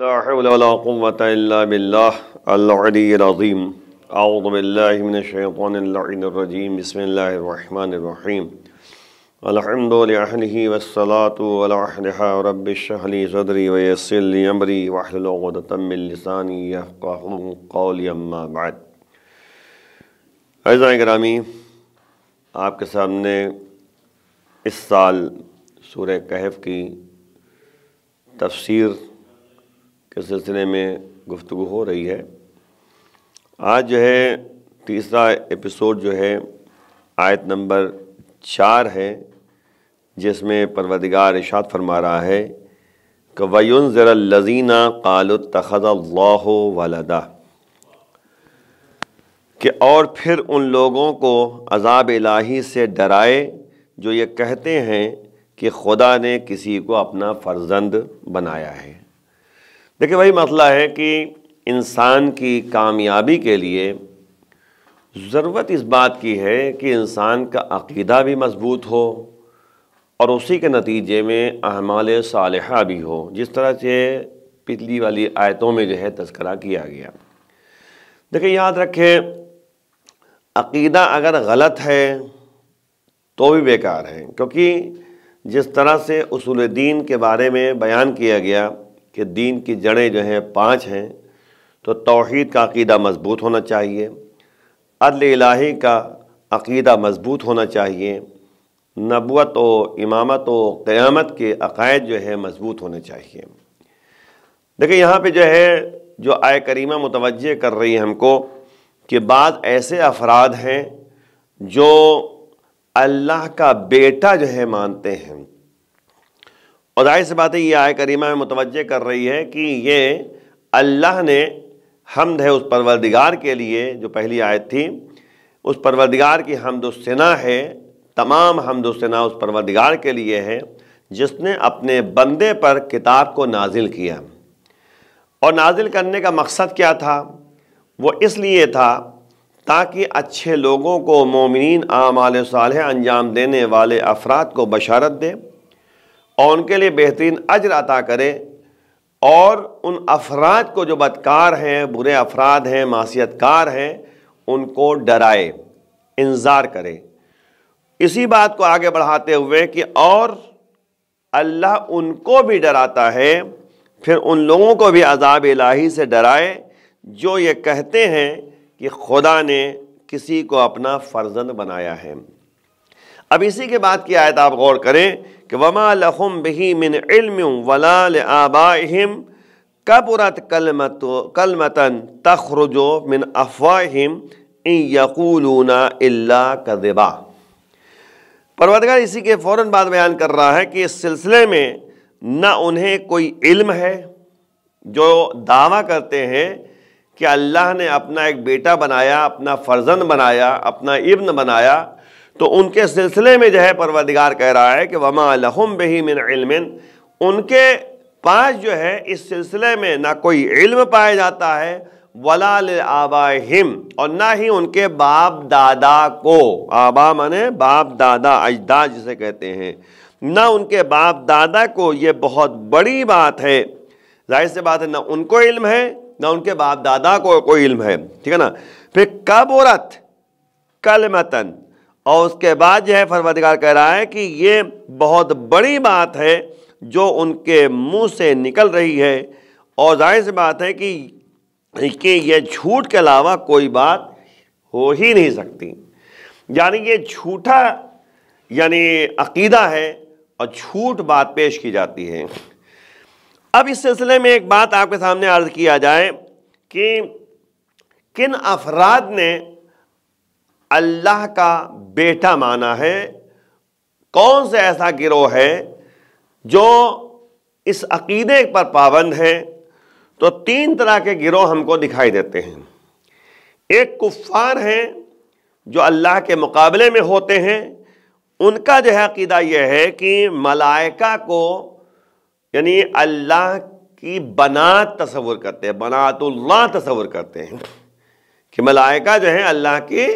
लाजीम आउज़बिल्लिनशैतरजीम बसमीम अलहमदिल्ही वसलातला रबली सदरी वसली अमरी वाहतमिलसानी कौलमाबाद अज़ा ग्रामी आपके सामने इस साल सूर्य कहफ की तफसीर के सिलसिले में गुफ्तु हो रही है आज जो है तीसरा एपिसोड जो है आयत नंबर चार है जिसमें परवदिगार इशात फरमा रहा है कवयन वयुन ज़रा लजीना कल तखज़ल्लाह वालदा कि और फिर उन लोगों को अजाब इलाही से डराए जो ये कहते हैं कि खुदा ने किसी को अपना फ़र्जंद बनाया है देखिए वही मसला है कि इंसान की कामयाबी के लिए ज़रूरत इस बात की है कि इंसान का अकीदा भी मजबूत हो और उसी के नतीजे में अहमाल सालहा भी हो जिस तरह से पिछली वाली आयतों में जो है तस्करा किया गया देखिए याद रखें अकीदा अगर गलत है तो भी बेकार है क्योंकि जिस तरह से उसूल दीन के बारे में बयान किया गया कि दीन की जड़ें जो हैं पाँच हैं तो तोहद का अकीदा मज़बूत होना चाहिए अदल इलाही का अकीदा मज़बूत होना चाहिए नबूत व इमामत व क़्यामत के अकायद जो है मज़बूत होने चाहिए देखिए यहाँ पे जो है जो आय करीमा मुतवजह कर रही है हमको कि बाद ऐसे अफराद हैं जो अल्लाह का बेटा जो है मानते हैं और जाहिर सी बात है ये आय करीमा में मुतवजह कर रही है कि ये अल्लाह ने हमद है उस परवरदिगार के लिए जो पहली आयत थी उस परवरदिगार की हमदोसना है तमाम हमदोसना उस परवरदिगार के लिए है जिसने अपने बंदे पर किताब को नाजिल किया और नाजिल करने का मकसद क्या था वो इसलिए था ताकि अच्छे लोगों को मोमिन आमाल साल अंजाम देने वाले अफराद को बशारत दे और उनके लिए बेहतरीन अजर अता करे और उन अफराद को जो बदकार हैं बुरे अफराद हैं मासीतकार हैं उनको डराए इंतज़ार करे इसी बात को आगे बढ़ाते हुए कि और अल्लाह उनको भी डराता है फिर उन लोगों को भी अजाब इलाही से डराए जो ये कहते हैं कि खुदा ने किसी को अपना फर्जंद बनाया है अब इसी के बाद की आयत आप गौर करें कि वमा लहुम बही मिन इल्म वला आबाहिम कबरत कलमत कलमतन तखरजो मिन अफवाहिम इन यकूलूना अल्ला कदबा परवदगार इसी के फ़ौर बाद बयान कर रहा है कि इस सिलसिले में न उन्हें कोई इल्म है जो दावा करते हैं कि अल्लाह ने अपना एक बेटा बनाया अपना फ़र्जंद बनाया अपना इब्न बनाया तो उनके सिलसिले में जो है परवदिगार कह रहा है कि वमा लहम बही मिन इल्मिन उनके पास जो है इस सिलसिले में ना कोई इल्म पाया जाता है वला आबाहिम और ना ही उनके बाप दादा को आबा माने बाप दादा अजदा जिसे कहते हैं ना उनके बाप दादा को ये बहुत बड़ी बात है जाहिर सी बात है ना उनको इल्म है ना उनके बाप दादा को कोई इल्म है ठीक है ना फिर कब औरत कल मतन और उसके बाद जो है फरमादिगार कह रहा है कि ये बहुत बड़ी बात है जो उनके मुंह से निकल रही है और जाहिर सी बात है कि कि ये झूठ के अलावा कोई बात हो ही नहीं सकती यानी ये झूठा यानी अकीदा है और झूठ बात पेश की जाती है अब इस सिलसिले में एक बात आपके सामने अर्ज़ किया जाए कि किन अफराद ने अल्लाह का बेटा माना है कौन सा ऐसा गिरोह है जो इस अकीदे पर पाबंद है तो तीन तरह के गिरोह हमको दिखाई देते हैं एक कुफ़ार हैं जो अल्लाह के मुकाबले में होते हैं उनका जो है अकीदा यह है कि मलाइका को यानी अल्लाह की बनात तस्वुर करते हैं बनातुल्ला तस्वुर करते हैं कि मलाइका जो है अल्लाह की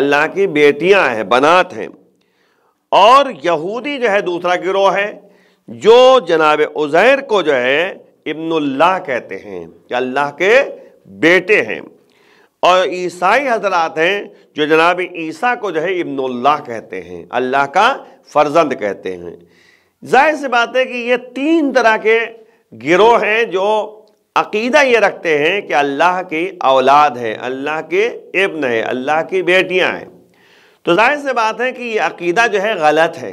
अल्लाह की बेटियां हैं बनात हैं और यहूदी जो है दूसरा गिरोह है जो जनाब उज़ैर को जो है इब्नुल्लाह कहते हैं कि अल्लाह के बेटे हैं और ईसाई हजरात हैं जो जनाब ईसा को जो है इब्नुल्लाह कहते हैं अल्लाह का फर्जंद कहते हैं जाहिर सी बात है कि ये तीन तरह के गिरोह हैं जो अकीदा ये रखते हैं कि अल्लाह की औलाद है अल्लाह के इब्न है अल्लाह की बेटियाँ हैं तो जाहिर से बात है कि ये अकीदा जो है गलत है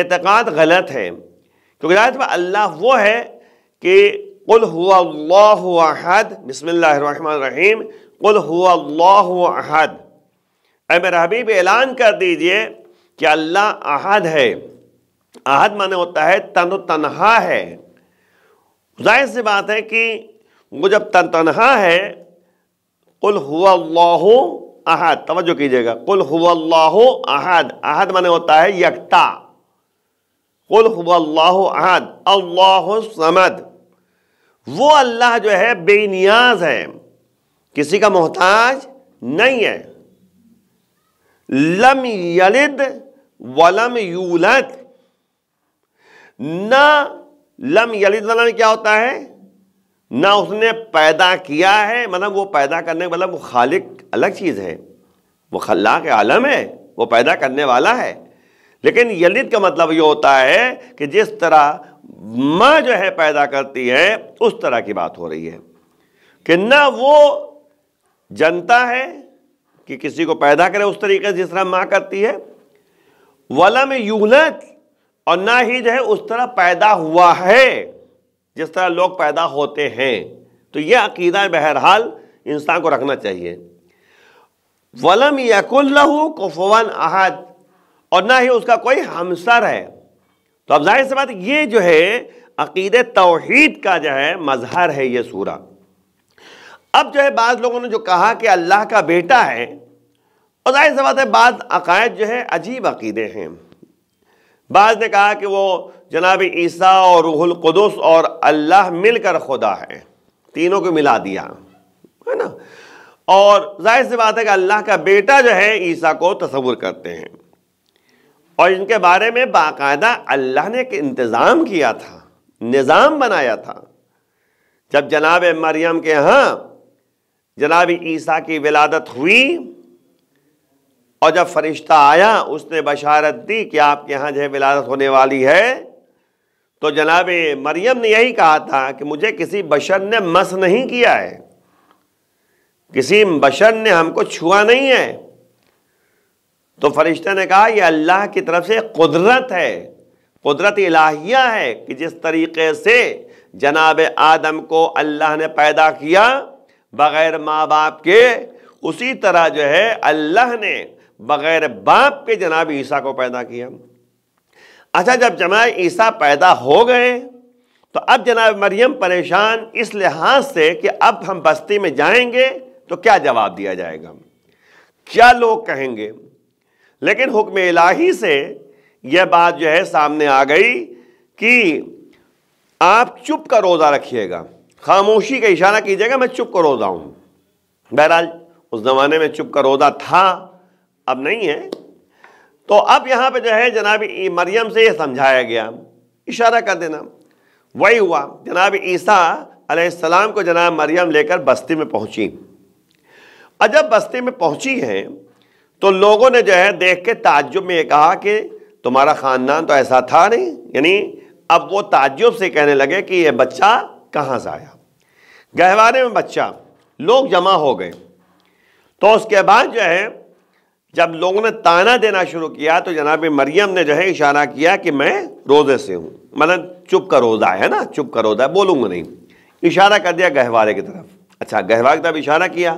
एतक़ाद गलत है क्योंकि जाहिर में अल्लाह वो है कि कुल हुआ अल्लाहद बसमीम कुल हुआ अल्लाहद अरे मेरा हबीब ऐलान कर दीजिए कि अल्लाह अहद है अहद माने होता है तन तनहा है जाहिर सी बात है कि वो जब तन तनहा है कुल हुल्लाहो अहद तवज्जो कीजिएगा कुल हुआ अहद अहद माने होता है यकता कुल हुल्लाहो अहद अल्लाह समद वो अल्लाह जो है बेनियाज है किसी का मोहताज नहीं है लम यलिद वलम यूलत ना लम यलित लम क्या होता है ना उसने पैदा किया है मतलब वो पैदा करने मतलब वो खालिक अलग चीज़ है वो खल्ला के आलम है वो पैदा करने वाला है लेकिन यलिद का मतलब ये होता है कि जिस तरह माँ जो है पैदा करती है उस तरह की बात हो रही है कि ना वो जनता है कि किसी को पैदा करे उस तरीके से जिस तरह माँ करती है वलम यूलत और ना ही जो है उस तरह पैदा हुआ है जिस तरह लोग पैदा होते हैं तो यह अकीदा बहरहाल इंसान को रखना चाहिए वलम यकुल्लहू कुफवन अहद और ना ही उसका कोई हमसर है तो अब जाहिर सी बात ये जो है अकीद तोहद का जो है मजहर है ये सूरा अब जो है बाद लोगों ने जो कहा कि अल्लाह का बेटा है और जाहिर सी बात है बाद अकायद जो है अजीब अकीदे हैं बाज ने कहा कि वो जनाब ईसा और रूहुल कुदस और अल्लाह मिलकर खुदा है तीनों को मिला दिया है ना और जाहिर सी बात है कि अल्लाह का बेटा जो है ईसा को तस्वुर करते हैं और इनके बारे में बाकायदा अल्लाह ने एक इंतज़ाम किया था निज़ाम बनाया था जब जनाब मरियम के यहाँ जनाब ईसा की विलादत हुई और जब फरिश्ता आया उसने बशारत दी कि आपके यहाँ जो है विलादत होने वाली है तो जनाब मरियम ने यही कहा था कि मुझे किसी बशर ने मस नहीं किया है किसी बशर ने हमको छुआ नहीं है तो फरिश्ते ने कहा यह अल्लाह की तरफ से कुदरत है कुदरत इलाहिया है कि जिस तरीके से जनाब आदम को अल्लाह ने पैदा किया बग़ैर माँ बाप के उसी तरह जो है अल्लाह ने बग़ैर बाप के जनाब ईसा को पैदा किया अच्छा जब जमा ईसा पैदा हो गए तो अब जनाब मरियम परेशान इस लिहाज से कि अब हम बस्ती में जाएंगे तो क्या जवाब दिया जाएगा क्या लोग कहेंगे लेकिन हुक्म इलाही से यह बात जो है सामने आ गई कि आप चुप का रोज़ा रखिएगा खामोशी का इशारा कीजिएगा मैं चुप का रोज़ा हूँ बहरहाल उस ज़माने में चुप का रोज़ा था अब नहीं है तो अब यहां पे जो है जनाब मरियम से यह समझाया गया इशारा कर देना वही हुआ जनाब ईसा अलैहिस्सलाम को जनाब मरियम लेकर बस्ती में पहुंची और जब बस्ती में पहुंची है तो लोगों ने जो है देख के ताज्जुब में ये कहा कि तुम्हारा ख़ानदान तो ऐसा था नहीं यानी अब वो ताज्जुब से कहने लगे कि ये बच्चा कहाँ से आया गहवारे में बच्चा लोग जमा हो गए तो उसके बाद जो है जब लोगों ने ताना देना शुरू किया तो जनाब मरियम ने जो है इशारा किया कि मैं रोज़े से हूँ मतलब चुप का रोज़ा है ना चुप का रोज़ा बोलूँगा नहीं इशारा कर दिया गहवारे की तरफ अच्छा गहवा की तरफ इशारा किया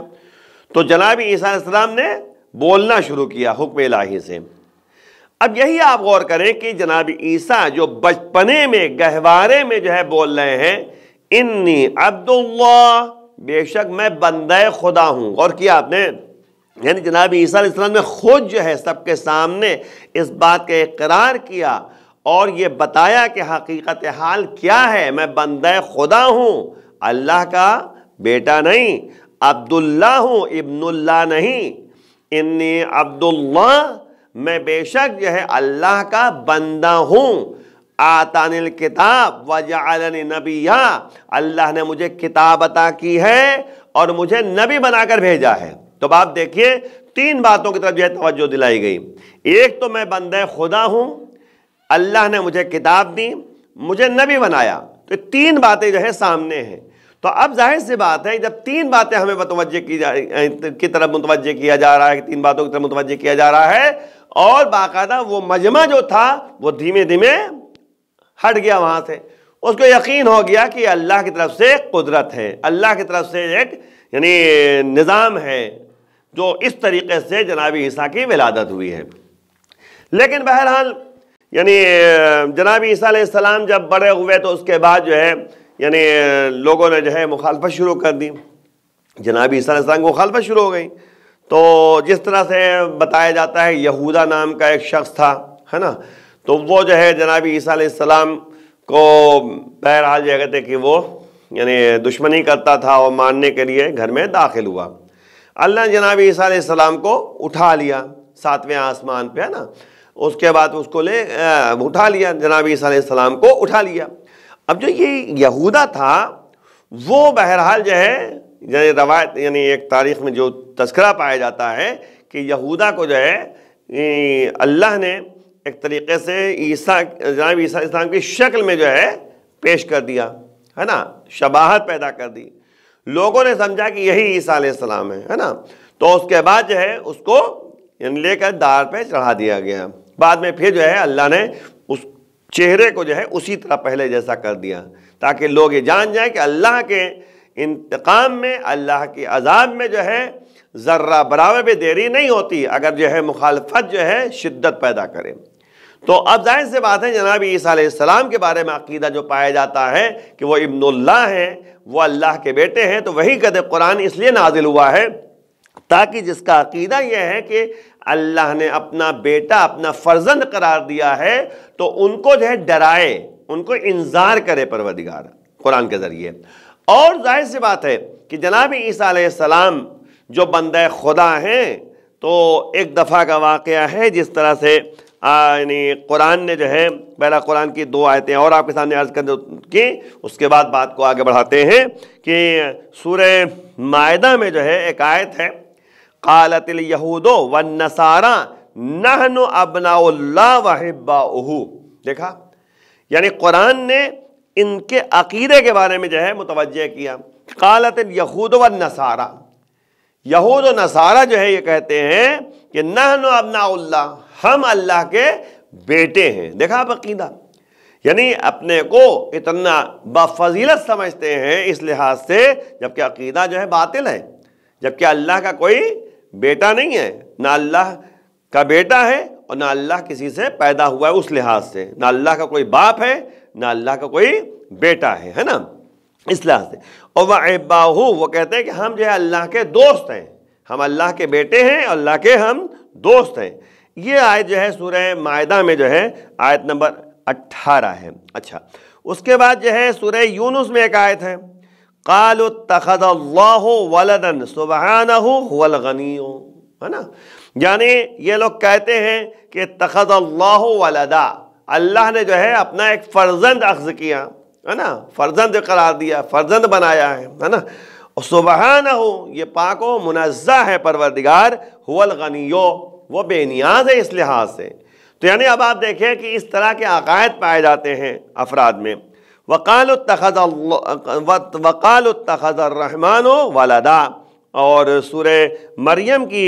तो जनाब इस्लाम ने बोलना शुरू किया हुक्म इलाही से अब यही आप गौर करें कि जनाब ईसा जो बचपने में गहवारे में जो है बोल रहे हैं इन्नी अब्दुल्ला बेशक मैं बंदे खुदा हूँ गौर किया आपने यानी जनाब ईसा इस्लाम ने खुद जो है सबके सामने इस बात का इकरार किया और ये बताया कि हकीकत हाल क्या है मैं बंद खुदा हूँ अल्लाह का बेटा नहीं अब्दुल्ला हूँ इब्नुल्ला नहीं इन्नी अब्दुल्ला मैं बेशक जो है अल्लाह का बंदा हूँ आतानिल किताब वजालनी नबिया अल्लाह ने मुझे किताब अता की है और मुझे नबी बनाकर भेजा है तो आप देखिए तीन बातों की तरफ जो है तोज्जो दिलाई गई एक तो मैं बंद खुदा हूँ अल्लाह ने मुझे किताब दी मुझे नबी बनाया तो तीन बातें जो है सामने हैं तो अब जाहिर सी बात है जब तीन बातें हमें मतवजह की जा की तरफ मुतवजह किया जा रहा है तीन बातों की तरफ मुतवज किया जा रहा है और बाकायदा वो मजमा जो था वो धीमे धीमे हट गया वहाँ से उसको यकीन हो गया कि अल्लाह की तरफ से कुदरत है अल्लाह की तरफ से एक यानी निज़ाम है जो इस तरीके से जनाब ईसा की विलादत हुई है लेकिन बहरहाल यानी जनाब ईसीम जब बड़े हुए तो उसके बाद जो है यानी लोगों ने जो है मुखालफत शुरू कर दी जनाब ईसा को मुखालफत शुरू हो गई तो जिस तरह से बताया जाता है यहूदा नाम का एक शख्स था है ना तो वो जो है जनाब ईसीम को बहरहाल यह कहते कि वो यानी दुश्मनी करता था और मारने के लिए घर में दाखिल हुआ अल्लाह ने जनाब ईसा को उठा लिया सातवें आसमान पे है ना उसके बाद उसको ले उठा लिया जनाब ईसा को उठा लिया अब जो ये यहूदा था वो बहरहाल जो है यानी रवायत यानी एक तारीख में जो तस्करा पाया जाता है कि यहूदा को जो है अल्लाह ने एक तरीके से ईसा जनाब ईसा इस्लाम की शक्ल में जो है पेश कर दिया है ना शबाहत पैदा कर दी लोगों ने समझा कि यही ईसा सलाम है है ना तो उसके बाद जो है उसको लेकर दार पे चढ़ा दिया गया बाद में फिर जो है अल्लाह ने उस चेहरे को जो है उसी तरह पहले जैसा कर दिया ताकि लोग ये जान जाएं कि अल्लाह के इंतकाम में अल्लाह के अजाब में जो है ज़र्रा बराबर भी देरी नहीं होती अगर जो है मुखालफत जो है शिद्दत पैदा करे तो अब जाहिर से बात है जनाब ईसा के बारे में अकीदा जो पाया जाता है कि वह इब्नुल्ला हैं वह अल्लाह के बेटे हैं तो वही कद कुरान इसलिए नाजिल हुआ है ताकि जिसका अकीदा यह है कि अल्लाह ने अपना बेटा अपना फर्जंद करार दिया है तो उनको जो है डराए उनको इंजार करे परवदिगार कुरान के ज़रिए और जाहिर सी बात है कि जनाब ईसा जो बंद खुदा हैं तो एक दफ़ा का वाक़ है जिस तरह से यानी कुरान ने जो है पहला कुरान की दो आयतें और आपके सामने अर्ज कर की उसके बाद बात को आगे बढ़ाते हैं कि सूर्य मायदा में जो है एक आयत है कालतिल यहूदो व नसारा नहन अबनाउल्ला वहिब्बाहू देखा यानी कुरान ने इनके अकीदे के बारे में जो है मुतवजह किया कालत यहूद व नसारा यहूद नसारा जो है ये कहते हैं कि नहन अबनाउल्ला हम अल्लाह के बेटे हैं देखा आप अकीदा यानी अपने को इतना बफजीलत समझते हैं इस लिहाज से जबकि अकीदा जो है बातिल है जबकि अल्लाह का कोई बेटा नहीं है ना अल्लाह का बेटा है और ना अल्लाह किसी से पैदा हुआ है उस लिहाज से ना अल्लाह का कोई बाप है ना अल्लाह का कोई बेटा है है ना इस लिहाज से और वह बाहू वो कहते हैं कि हम जो है अल्लाह के दोस्त हैं हम अल्लाह के बेटे हैं अल्लाह के हम दोस्त हैं ये आयत जो है सूर्य मायदा में जो है आयत नंबर अट्ठारह है अच्छा उसके बाद जो है सूर्य यूनुस में एक आयत है काल तखदल्लादन सुबह है ना यानी ये लोग कहते हैं कि तखद वलदा अल्लाह ने जो है अपना एक फर्जंद अख्ज़ किया है ना फर्जंद करार दिया फर्जंद बनाया है है ना सुबह सुबहाना हो ये पाको मुनज़ा है परवरदिगार हुल वो बेनियाज है इस लिहाज से तो यानी अब आप देखें कि इस तरह के अकायद पाए जाते हैं अफराद में वकाल वकाल तखद रहमान वालदा और सूर मरियम की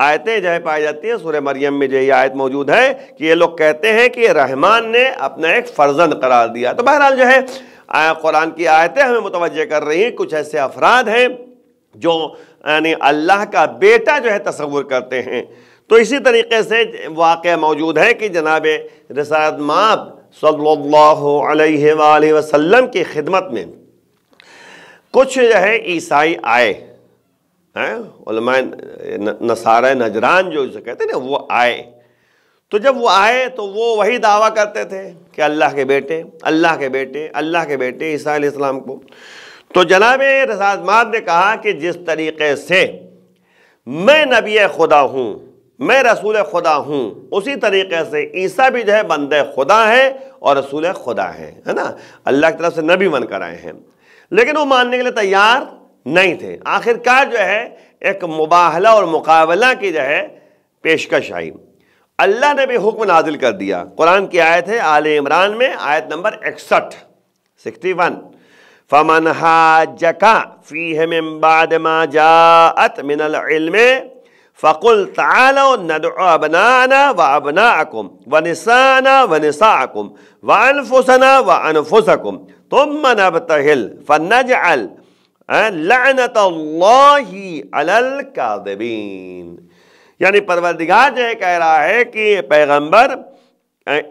आयतें जो है पाई जाती हैं सुर मरियम में जो ये आयत मौजूद है कि ये लोग कहते हैं कि रहमान ने अपना एक फ़र्जंद करार दिया तो बहरहाल जो है कुरान की आयतें हमें मुतवजह कर रही हैं कुछ ऐसे अफराद हैं जो यानी अल्लाह का बेटा जो है तस्वुर करते हैं तो इसी तरीके से वाक़ मौजूद है कि जनाब रसायत माब सल्ला वसलम की खिदमत में कुछ जो है ईसाई आए हैं नसार नजरान जो इसे कहते ना वो आए तो जब वो आए तो वो वही दावा करते थे कि अल्लाह के बेटे अल्लाह के बेटे अल्लाह के बेटे ईसा इस्लाम को तो जनाब रसाद माद ने कहा कि जिस तरीके से मैं नबी खुदा हूँ मैं रसूल खुदा हूँ उसी तरीके से ईसा भी जो है बंद खुदा है और रसूल खुदा है है ना अल्लाह की तरफ से नबी बनकर आए हैं लेकिन वो मानने के लिए तैयार नहीं थे आखिरकार जो है एक मुबाहला और मुकाबला की जो है पेशकश आई अल्लाह ने भी हुक्म नाजिल कर दिया कुरान की आयत है आल इमरान में आयत नंबर इकसठ सिक्सटी वन फमन जका फ़ी है मिनल فقل تعالوا ندعو أبناءنا وأبناءكم ونساءنا ونساءكم وأنفسنا وأنفسكم ثم نبتهل فنجعل لعنة الله على الكاذبين یعنی يعني پروردگار جو کہہ رہا ہے کہ پیغمبر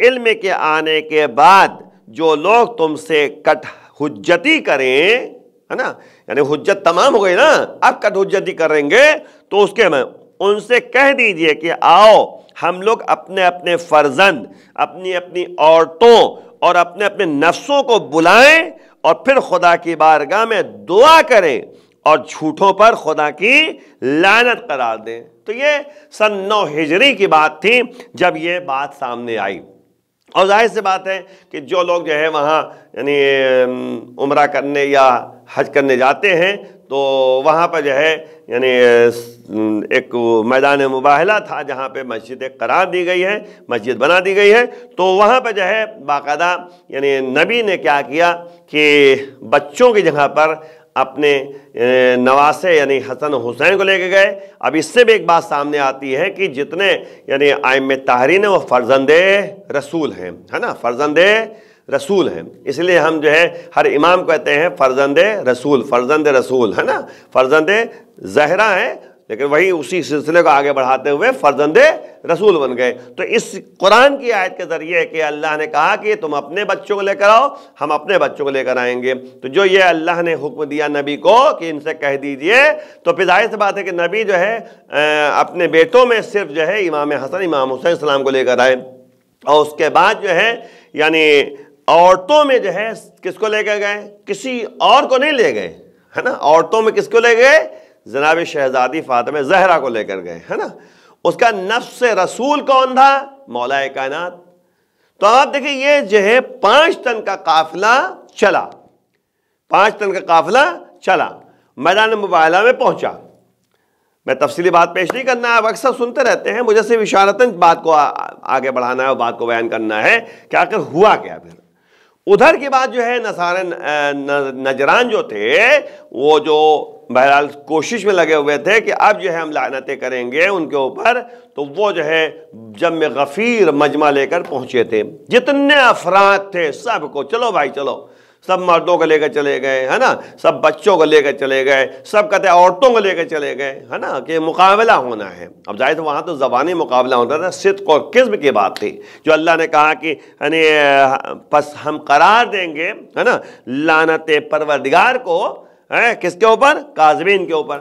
علم کے آنے کے بعد جو لوگ تم سے کٹ حجتی کریں ہے نا یعنی حجت تمام ہو گئی نا اب کٹ حجتی کریں گے تو اس کے میں उनसे कह दीजिए कि आओ हम लोग अपने अपने फर्जंद अपनी अपनी औरतों और अपने अपने नफ्सों को बुलाएं और फिर खुदा की बारगाह में दुआ करें और झूठों पर खुदा की लानत करार दें तो ये सन नौ हिजरी की बात थी जब ये बात सामने आई और जाहिर सी बात है कि जो लोग जो है वहाँ यानी उम्र करने या हज करने जाते हैं तो वहाँ पर जो है यानी एक मैदान मुबाहला था जहाँ पे मस्जिद करार दी गई है मस्जिद बना दी गई है तो वहाँ पर जो है बाकायदा यानी नबी ने क्या किया कि बच्चों की जगह पर अपने नवासे यानी हसन हुसैन को लेके गए अब इससे भी एक बात सामने आती है कि जितने यानी आयम तहरीन वो फर्जंदे रसूल हैं है ना फर्जंदे रसूल हैं इसलिए हम जो है हर इमाम कहते हैं फर्जंद रसूल फर्जंद रसूल है ना फर्जंद जहरा है लेकिन वही उसी सिलसिले को आगे बढ़ाते हुए फर्जंद रसूल बन गए तो इस कुरान की आयत के ज़रिए कि अल्लाह ने कहा कि तुम अपने बच्चों को लेकर आओ हम अपने बच्चों को लेकर आएंगे तो जो ये अल्लाह ने हुक्म दिया नबी को कि इनसे कह दीजिए तो फिर जाहिर सी बात है कि नबी जो है अपने बेटों में सिर्फ जो है इमाम हसन इमाम हुसैन इस्लाम को लेकर आए और उसके बाद जो है यानी औरतों में जो है किसको लेकर गए किसी और को नहीं ले गए है ना औरतों में किसको ले गए जनाब शहजादी फातम जहरा को लेकर गए है ना उसका नफ्स रसूल कौन था मौलाए कायनात तो आप देखिए ये जो है पांच टन का काफिला चला पांच टन का काफिला चला मैदान मुबाला में पहुंचा मैं तफसीली बात पेश नहीं करना आप अक्सर सुनते रहते हैं मुझे सिर्फ इशारतन बात को आ, आगे बढ़ाना है और बात को बयान करना है कि आखिर हुआ क्या फिर उधर के बाद जो है नसारा नजरान जो थे वो जो बहरहाल कोशिश में लगे हुए थे कि अब जो है हम लानतें करेंगे उनके ऊपर तो वो जो है जम गफ़ीर मजमा लेकर पहुंचे थे जितने अफराद थे सबको चलो भाई चलो सब मर्दों को लेकर चले गए है ना सब बच्चों को लेकर चले गए सब कहते हैं औरतों को लेकर चले गए है ना कि मुकाबला होना है अब जाहिर तो वहाँ तो ज़बानी मुकाबला होता था सिद्क और किस्म की बात थी जो अल्लाह ने कहा कि यानी बस हम करार देंगे है ना लानत परवरदिगार को है किसके ऊपर काजमीन के ऊपर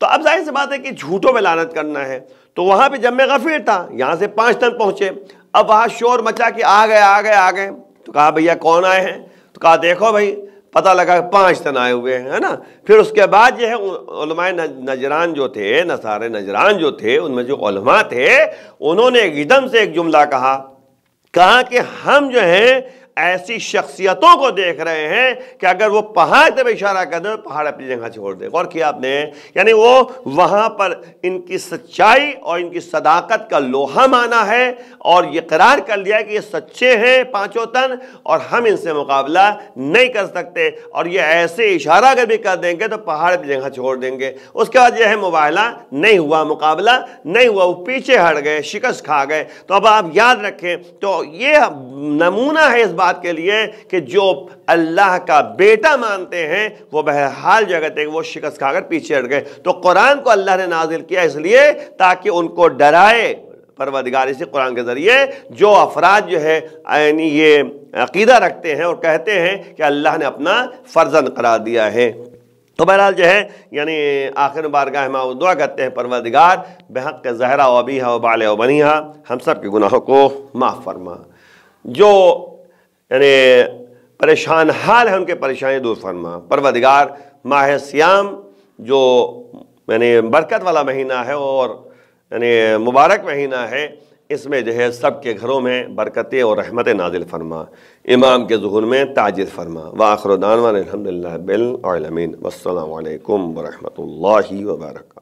तो अब जाहिर सी बात है कि झूठों में लानत करना है तो वहाँ पर जब मैं गफीर था यहाँ से पाँच तन पहुँचे अब वहाँ शोर मचा कि आ गए आ गए आ गए तो कहा भैया कौन आए हैं तो कहा देखो भाई पता लगा पांच तन आए हुए हैं है ना फिर उसके बाद जो है नजरान जो थे नसार नजरान जो थे उनमें जो थे उन्होंने एकदम से एक जुमला कहा कहा कि हम जो हैं ऐसी शख्सियतों को देख रहे हैं कि अगर वो पहाड़ तब इशारा कर दे पहाड़ अपनी जगह छोड़ दे और किया आपने यानी वो वहां पर इनकी सच्चाई और इनकी सदाकत का लोहा माना है और ये करार कर लिया कि ये सच्चे हैं पांचों तन और हम इनसे मुकाबला नहीं कर सकते और ये ऐसे इशारा अगर भी कर देंगे तो पहाड़ अपनी जगह छोड़ देंगे उसके बाद यह है मुबाहला नहीं हुआ मुकाबला नहीं हुआ वो पीछे हट गए शिकस्त खा गए तो अब आप याद रखें तो ये नमूना है इस बात बात के लिए कि जो अल्लाह का बेटा मानते हैं वो बहरहाल जो कहते वो शिकस्त खाकर पीछे हट गए तो कुरान को अल्लाह ने नाजिल किया इसलिए ताकि उनको डराए परवदगार इसी कुरान के ज़रिए जो अफराद जो है यानी ये अकीदा रखते हैं और कहते हैं कि अल्लाह ने अपना फ़र्जंद करार दिया है तो बहरहाल जो है यानी आखिर बारगाह में दुआ करते हैं परवदगार बेहक के जहरा वबी है वबाल वबनिया हम सब के गुनाहों को माफ़ फरमा जो यानी परेशान हाल है उनके परेशानी दूर फरमा परवदगार माह श्याम जो यानी बरकत वाला महीना है और यानी मुबारक महीना है इसमें जो है सब के घरों में बरकतें और रहमत नाजिल फरमा इमाम के जहन में ताजिर फरमा व आखरदानवान अलहमदिल्ला बिलमीन वालकम वरहमल वर्क